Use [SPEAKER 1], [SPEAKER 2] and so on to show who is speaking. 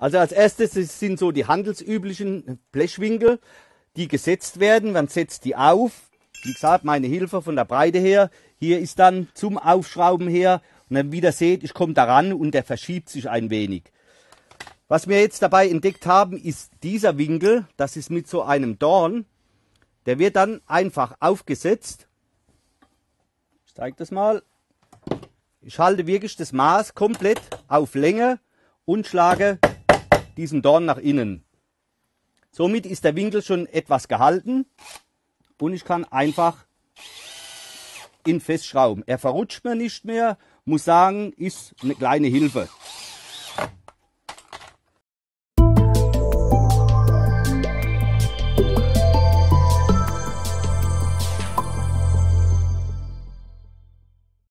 [SPEAKER 1] Also als erstes sind so die handelsüblichen Blechwinkel, die gesetzt werden. Man setzt die auf. Wie gesagt, meine Hilfe von der Breite her. Hier ist dann zum Aufschrauben her. Und dann wieder seht, ich komme daran und der verschiebt sich ein wenig. Was wir jetzt dabei entdeckt haben, ist dieser Winkel. Das ist mit so einem Dorn. Der wird dann einfach aufgesetzt. Ich zeige das mal. Ich halte wirklich das Maß komplett auf Länge und schlage diesen Dorn nach innen. Somit ist der Winkel schon etwas gehalten und ich kann einfach ihn festschrauben. Er verrutscht mir nicht mehr, muss sagen, ist eine kleine Hilfe.